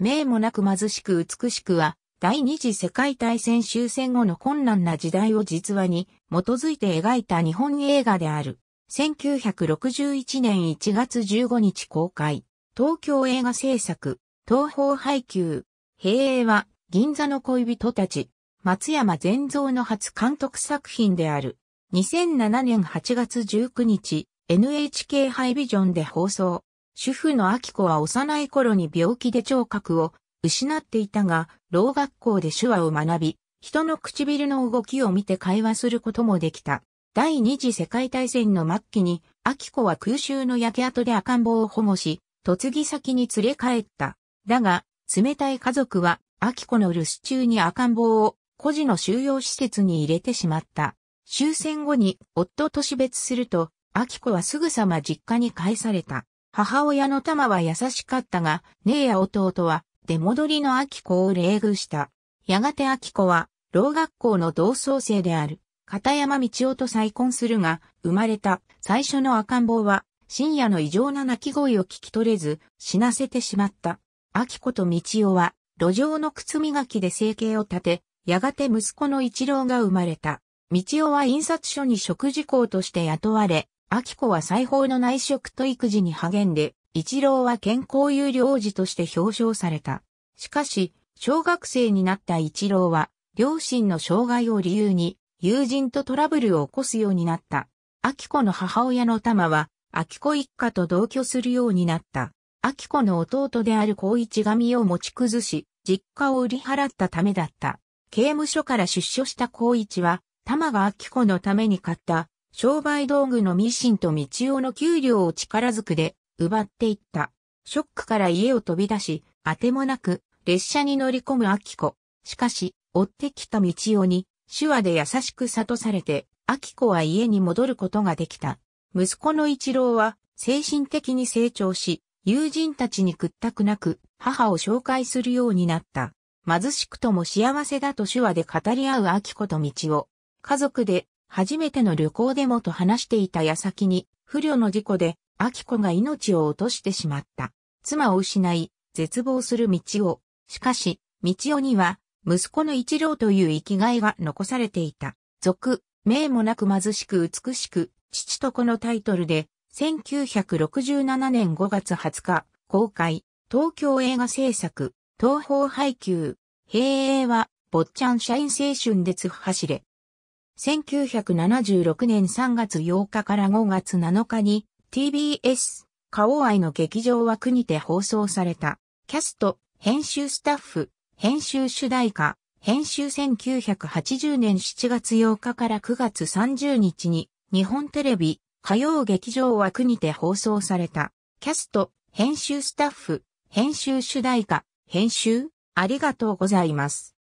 名もなく貧しく美しくは、第二次世界大戦終戦後の困難な時代を実話に基づいて描いた日本映画である。1961年1月15日公開。東京映画制作。東方配給。平英は銀座の恋人たち。松山善造の初監督作品である。2007年8月19日、NHK ハイビジョンで放送。主婦の秋子は幼い頃に病気で聴覚を失っていたが、老学校で手話を学び、人の唇の動きを見て会話することもできた。第二次世界大戦の末期に、秋子は空襲の焼け跡で赤ん坊を保護し、嫁ぎ先に連れ帰った。だが、冷たい家族は、秋子の留守中に赤ん坊を、孤児の収容施設に入れてしまった。終戦後に夫と死別すると、秋子はすぐさま実家に帰された。母親の玉は優しかったが、姉や弟は出戻りの秋子を冷遇した。やがて秋子は、老学校の同窓生である、片山道夫と再婚するが、生まれた最初の赤ん坊は、深夜の異常な泣き声を聞き取れず、死なせてしまった。秋子と道夫は、路上の靴磨きで生計を立て、やがて息子の一郎が生まれた。道夫は印刷所に食事校として雇われ、秋子は裁縫の内職と育児に励んで、一郎は健康有料児として表彰された。しかし、小学生になった一郎は、両親の障害を理由に、友人とトラブルを起こすようになった。秋子の母親の玉は、秋子一家と同居するようになった。秋子の弟である孝一が身を持ち崩し、実家を売り払ったためだった。刑務所から出所した孝一は、玉が秋子のために買った商売道具のミシンと道夫の給料を力ずくで奪っていった。ショックから家を飛び出し、あてもなく列車に乗り込む秋子。しかし、追ってきた道夫に手話で優しく諭されて、秋子は家に戻ることができた。息子の一郎は精神的に成長し、友人たちに屈託なく母を紹介するようになった。貧しくとも幸せだと手話で語り合う秋子と道夫。家族で初めての旅行でもと話していた矢先に、不慮の事故で、秋子が命を落としてしまった。妻を失い、絶望する道夫。しかし、道夫には、息子の一郎という生きがいが残されていた。俗、名もなく貧しく美しく、父と子のタイトルで、1967年5月20日、公開、東京映画制作、東方配給、平営は、坊ちゃん社員青春で突っ走れ、1976年3月8日から5月7日に TBS、花王愛の劇場枠にて放送された。キャスト、編集スタッフ、編集主題歌、編集1980年7月8日から9月30日に日本テレビ、火曜劇場枠にて放送された。キャスト、編集スタッフ、編集主題歌、編集、ありがとうございます。